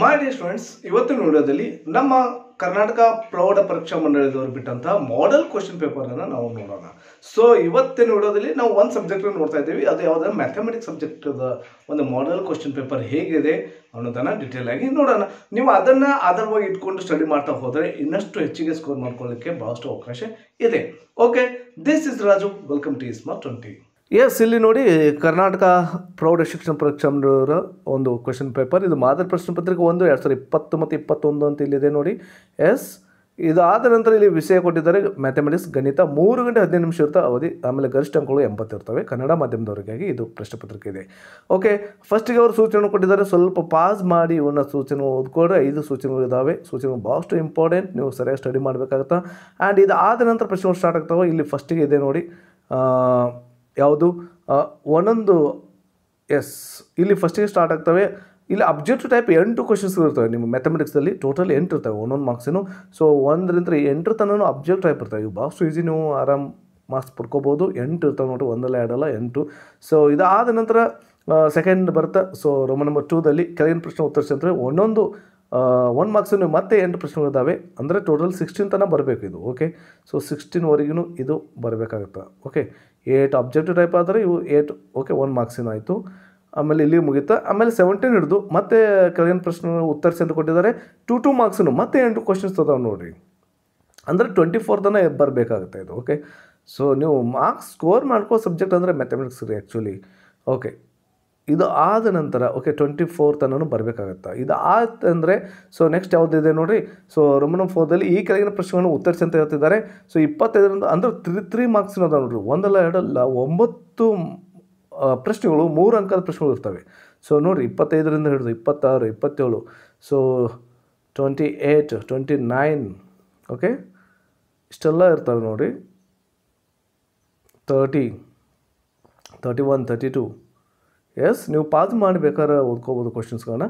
my dear students ಇವತ್ತಿನ ವಿಡಿಯೋದಲ್ಲಿ ನಮ್ಮ ಕರ್ನಾಟಕ ಪ್ರೌಢ ಪರೀಕ್ಷಾ ಮಂಡಳಿದವರು ಬಿಟ್ಟಂತಹ ಮಾಡೆಲ್ ಕ್ವಶನ್ ಪೇಪರನ್ನು ನಾವು ನೋಡೋಣ ಸೊ ಇವತ್ತಿನ ವಿಡಿಯೋದಲ್ಲಿ ನಾವು ಒಂದು ಸಬ್ಜೆಕ್ಟನ್ನು ನೋಡ್ತಾ ಇದ್ದೀವಿ ಅದು ಯಾವುದಾದ್ರು ಮ್ಯಾಥಮೆಟಿಕ್ ಸಬ್ಜೆಕ್ಟ್ ಒಂದು ಮಾಡೆಲ್ ಕ್ವಶನ್ ಪೇಪರ್ ಹೇಗಿದೆ ಅನ್ನೋದನ್ನು ಡಿಟೇಲ್ ಆಗಿ ನೋಡೋಣ ನೀವು ಅದನ್ನು ಆಧಾರವಾಗಿ ಇಟ್ಕೊಂಡು ಸ್ಟಡಿ ಮಾಡ್ತಾ ಹೋದರೆ ಇನ್ನಷ್ಟು ಹೆಚ್ಚಿಗೆ ಸ್ಕೋರ್ ಮಾಡ್ಕೊಳ್ಳಿಕ್ಕೆ ಬಹಳಷ್ಟು ಅವಕಾಶ ಇದೆ okay this is Raju welcome to ಇಸ್ಮಾ ಟ್ವೆಂಟಿ ಎಸ್ ಇಲ್ಲಿ ನೋಡಿ ಕರ್ನಾಟಕ ಪ್ರೌಢ ಶಿಕ್ಷಣ ಪರೀಕ್ಷಾಂಡರ ಒಂದು ಕ್ವಶನ್ ಪೇಪರ್ ಇದು ಮಾದರಿ ಪ್ರಶ್ನೆ ಪತ್ರಿಕೆ ಒಂದು ಎರಡು ಸಾವಿರದ ಇಪ್ಪತ್ತು ಮತ್ತು ಇಪ್ಪತ್ತೊಂದು ಅಂತ ಇಲ್ಲಿದೆ ನೋಡಿ ಎಸ್ ಇದಾದ ನಂತರ ಇಲ್ಲಿ ವಿಷಯ ಕೊಟ್ಟಿದ್ದಾರೆ ಮ್ಯಾಥಮೆಟಿಕ್ಸ್ ಗಣಿತ ಮೂರು ಗಂಟೆ ಹದಿನೈದು ನಿಮಿಷ ಇರುತ್ತೆ ಅವಧಿ ಆಮೇಲೆ ಗರಿಷ್ಠ ಅಂಕಗಳು ಎಂಬತ್ತಿರ್ತವೆ ಕನ್ನಡ ಮಾಧ್ಯಮದವರಿಗಾಗಿ ಇದು ಪ್ರಶ್ನೆ ಪತ್ರಿಕೆ ಇದೆ ಓಕೆ ಫಸ್ಟಿಗೆ ಅವರು ಸೂಚನೆ ಕೊಟ್ಟಿದ್ದಾರೆ ಸ್ವಲ್ಪ ಪಾಸ್ ಮಾಡಿ ಇವನ್ನ ಸೂಚನೆ ಓದ್ಕೊಂಡ್ರೆ ಐದು ಸೂಚನೆಗಳು ಇದ್ದಾವೆ ಸೂಚನೆಗಳು ಭಾಳಷ್ಟು ಇಂಪಾರ್ಟೆಂಟ್ ನೀವು ಸರಿಯಾಗಿ ಸ್ಟಡಿ ಮಾಡಬೇಕಾಗುತ್ತೆ ಆ್ಯಂಡ್ ಇದಾದ ನಂತರ ಪ್ರಶ್ನೆಗಳು ಸ್ಟಾರ್ಟ್ ಆಗ್ತಾವೆ ಇಲ್ಲಿ ಫಸ್ಟಿಗೆ ಇದೆ ನೋಡಿ ಯಾವುದು ಒಂದೊಂದು ಎಸ್ ಇಲ್ಲಿ ಫಸ್ಟಿಗೆ ಸ್ಟಾರ್ಟ್ ಆಗ್ತವೆ ಇಲ್ಲಿ ಅಬ್ಜೆಕ್ಟಿವ್ ಟೈಪ್ ಎಂಟು ಕ್ವಶನ್ಸ್ಗಳು ಇರ್ತವೆ ನಿಮ್ಮ ಮ್ಯಾಥಮೆಟಿಕ್ಸಲ್ಲಿ ಟೋಟಲ್ ಎಂಟು ಇರ್ತವೆ ಒಂದೊಂದು ಮಾರ್ಕ್ಸಿನೂ ಸೊ ಒಂದರಿಂದ ಎಂಟರ ತನೂ ಅಬ್ಜೆಕ್ಟ್ ಟೈಪ್ ಇರ್ತವೆ ಇವು ಬಾಕ್ಸ್ ಈಸಿ ನೀವು ಆರಾಮ್ ಮಾರ್ಕ್ಸ್ ಪಡ್ಕೋಬೋದು ಎಂಟು ಇರ್ತವೆ ನೋಡಿ ಒಂದಲ್ಲ ಎರಡಲ್ಲ ಎಂಟು ಸೊ ಇದಾದ ನಂತರ ಸೆಕೆಂಡ್ ಬರುತ್ತೆ ಸೊ ರೋಮನ್ ನಂಬರ್ ಟೂದಲ್ಲಿ ಕೆಳಗಿನ ಪ್ರಶ್ನೆ ಉತ್ತರಿಸಿದ್ರೆ ಒಂದೊಂದು ಒನ್ ಮಾರ್ಕ್ಸು ನೀವು ಮತ್ತೆ ಎಂಟು ಪ್ರಶ್ನೆಗಳಿದ್ದಾವೆ ಅಂದರೆ ಟೋಟಲ್ ಸಿಕ್ಸ್ಟೀನ್ ತನಕ ಬರಬೇಕು ಇದು ಓಕೆ ಸೊ ಸಿಕ್ಸ್ಟೀನ್ವರೆಗೂ ಇದು ಬರಬೇಕಾಗುತ್ತೆ ಓಕೆ ಏಟ್ ಆಬ್ಜೆಕ್ಟಿವ್ ಟೈಪ್ ಆದರೆ ಇವು ಏಟ್ ಓಕೆ ಒನ್ ಮಾರ್ಕ್ಸಿನ ಆಯಿತು ಆಮೇಲೆ ಇಲ್ಲಿ ಮುಗಿತಾ ಆಮೇಲೆ ಸೆವೆಂಟೀನ್ ಹಿಡಿದು ಮತ್ತೆ ಕೆಳಗಿನ ಪ್ರಶ್ನೆ ಉತ್ತರಿಸಿ ಅಂತ ಕೊಟ್ಟಿದ್ದಾರೆ ಟೂ ಟು ಮಾರ್ಕ್ಸು ಮತ್ತೆ ಎಂಟು ಕ್ವಶನ್ಸ್ ಅದಾವೆ ನೋಡಿರಿ ಅಂದರೆ ಟ್ವೆಂಟಿ ಫೋರ್ ತನ ಬರಬೇಕಾಗುತ್ತೆ ಇದು ಓಕೆ ಸೊ ನೀವು ಮಾರ್ಕ್ಸ್ ಸ್ಕೋರ್ ಮಾಡ್ಕೋ ಸಬ್ಜೆಕ್ಟ್ ಅಂದರೆ ಮ್ಯಾಥಮೆಟಿಕ್ಸ್ ರೀ ಆ್ಯಕ್ಚುಲಿ ಓಕೆ ಇದು ಆದ ನಂತರ ಓಕೆ ಟ್ವೆಂಟಿ ಫೋರ್ ತನೂ ಬರಬೇಕಾಗತ್ತೆ ಇದು ಅಂದರೆ ಸೊ ನೆಕ್ಸ್ಟ್ ಯಾವುದಿದೆ ನೋಡಿ ಸೊ ರೋಮನಂ ಫೋರ್ದಲ್ಲಿ ಈ ಕೆಳಗಿನ ಪ್ರಶ್ನೆಗಳನ್ನು ಉತ್ತರಿಸಿ ಅಂತ ಹೇಳ್ತಿದ್ದಾರೆ ಸೊ ಇಪ್ಪತ್ತೈದರಿಂದ ಅಂದರೆ ತ್ರೀ ತ್ರೀ ಮಾರ್ಕ್ಸಿನ ಅದಾವೆ ನೋಡಿರಿ ಒಂದಲ್ಲ ಎರಡಲ್ಲ ಒಂಬತ್ತು ಪ್ರಶ್ನೆಗಳು ಮೂರು ಅಂಕದ ಪ್ರಶ್ನೆಗಳು ಇರ್ತವೆ ಸೊ ನೋಡಿರಿ ಇಪ್ಪತ್ತೈದರಿಂದ ಹಿಡಿದು ಇಪ್ಪತ್ತಾರು ಇಪ್ಪತ್ತೇಳು so twenty eight twenty nine okay ಇಷ್ಟೆಲ್ಲ ಇರ್ತವೆ ನೋಡಿ thirty thirty one thirty two ಎಸ್ ನೀವು ಪಾಸ್ ಮಾಡಬೇಕಾದ್ರೆ ಓದ್ಕೋಬೋದು ಕ್ವಶನ್ಸ್ಗಳನ್ನ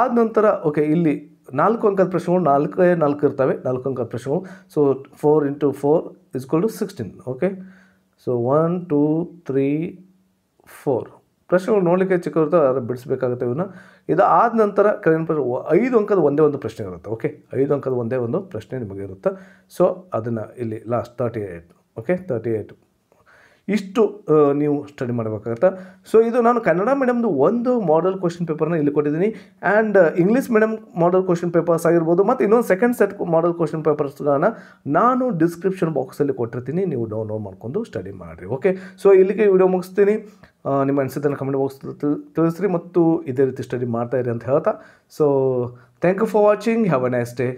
ಆದ ನಂತರ ಓಕೆ ಇಲ್ಲಿ ನಾಲ್ಕು ಅಂಕದ ಪ್ರಶ್ನೆಗಳು ನಾಲ್ಕೇ ನಾಲ್ಕು ಇರ್ತವೆ ನಾಲ್ಕು ಅಂಕದ ಪ್ರಶ್ನೆಗಳು so four into four is equal to sixteen okay so one two three four ಪ್ರಶ್ನೆಗಳು ನೋಡಲಿಕ್ಕೆ ಚಿಕ್ಕ ಬಿಡಿಸಬೇಕಾಗುತ್ತೆ ಅದರ ಬಿಡಿಸ್ಬೇಕಾಗುತ್ತೆ ಇದು ಇದಾದ ನಂತರ ಕೆಳಗಿನ ಪ್ರಶ್ನೆ ಐದು ಅಂಕದ ಒಂದೇ ಒಂದು ಪ್ರಶ್ನೆ ಇರುತ್ತೆ ಓಕೆ ಐದು ಅಂಕದ ಒಂದೇ ಒಂದು ಪ್ರಶ್ನೆ ನಿಮಗೆ ಇರುತ್ತೆ ಸೊ ಅದನ್ನು ಇಲ್ಲಿ last thirty eight okay thirty eight ಇಷ್ಟು ನೀವು ಸ್ಟಡಿ ಮಾಡಬೇಕಾಗತ್ತೆ ಸೊ ಇದು ನಾನು ಕನ್ನಡ ಮೀಡಿಯಮ್ದು ಒಂದು ಮಾಡಲ್ ಕ್ವಶನ್ ಪೇಪರ್ನ ಇಲ್ಲಿ ಕೊಟ್ಟಿದ್ದೀನಿ and English medium model question papers ಆಗಿರ್ಬೋದು ಮತ್ತು ಇನ್ನೊಂದು ಸೆಕೆಂಡ್ ಸೆಟ್ ಮಾಡಲ್ ಕ್ವಶನ್ ಪೇಪರ್ಸ್ಗಳನ್ನು ನಾನು ಡಿಸ್ಕ್ರಿಪ್ಷನ್ ಬಾಕ್ಸಲ್ಲಿ ಕೊಟ್ಟಿರ್ತೀನಿ ನೀವು ಡೌನ್ಲೋಡ್ ಮಾಡ್ಕೊಂಡು ಸ್ಟಡಿ ಮಾಡಿರಿ ಓಕೆ ಸೊ ಇಲ್ಲಿಗೆ ವಿಡಿಯೋ ಮುಗಿಸ್ತೀನಿ ನಿಮ್ಮ ಅನಿಸಿದ್ದನ್ನು ಕಮೆಂಟ್ ಬಾಕ್ಸ್ ತಿಳಿಸ್ರಿ ಮತ್ತು ಇದೇ ರೀತಿ ಸ್ಟಡಿ ಮಾಡ್ತಾಯಿರಿ ಅಂತ ಹೇಳ್ತಾ so thank you for watching have a nice day